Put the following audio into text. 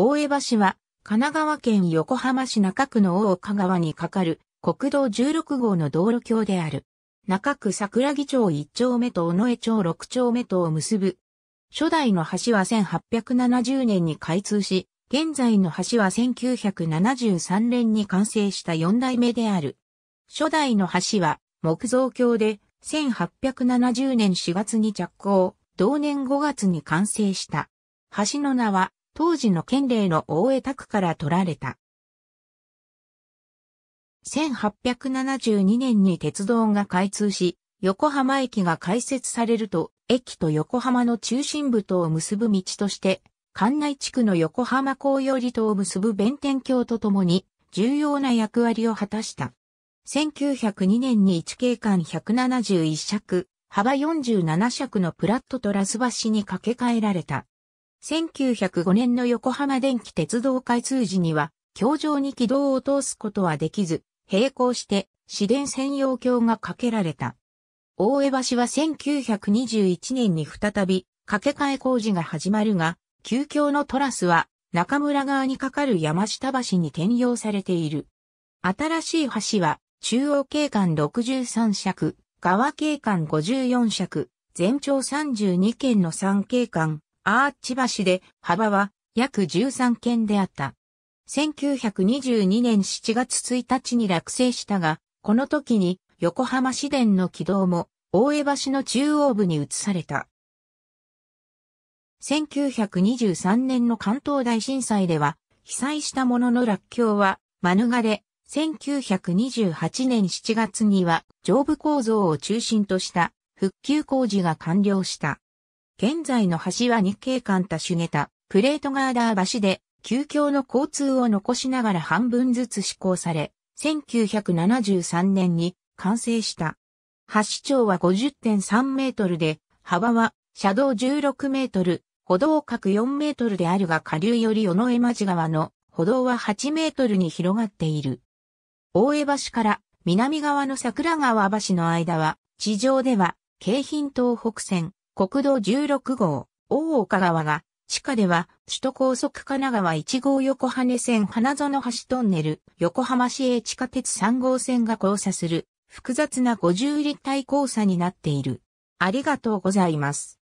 大江橋は、神奈川県横浜市中区の大岡川に架かる国道16号の道路橋である。中区桜木町1丁目と尾上町6丁目とを結ぶ。初代の橋は1870年に開通し、現在の橋は1973年に完成した4代目である。初代の橋は木造橋で1870年4月に着工、同年5月に完成した。橋の名は当時の県令の大江宅から取られた。1872年に鉄道が開通し、横浜駅が開設されると、駅と横浜の中心部とを結ぶ道として、関内地区の横浜港よりとを結ぶ弁天橋とともに、重要な役割を果たした。1902年に1景間171尺、幅47尺のプラットとラス橋に架け替えられた。1905年の横浜電気鉄道開通時には、橋上に軌道を通すことはできず、並行して市電専用橋が架けられた。大江橋は1921年に再び架け替え工事が始まるが、旧橋のトラスは中村側に架かる山下橋に転用されている。新しい橋は中央景観63尺、川景観54尺、全長32軒の3景観、アーチ橋で幅は約13件であった。1922年7月1日に落成したが、この時に横浜市電の軌道も大江橋の中央部に移された。1923年の関東大震災では、被災したものの落橋は免れ、1928年7月には上部構造を中心とした復旧工事が完了した。現在の橋は日経館多主下田、プレートガーダー橋で、旧橋の交通を残しながら半分ずつ施行され、1973年に完成した。橋長は50.3メートルで、幅は車道16メートル、歩道角4メートルであるが下流より尾上町川の歩道は8メートルに広がっている。大江橋から南側の桜川橋の間は、地上では京浜東北線、国道16号、大岡川が、地下では、首都高速神奈川1号横羽線花園橋トンネル、横浜市営地下鉄3号線が交差する、複雑な50立体交差になっている。ありがとうございます。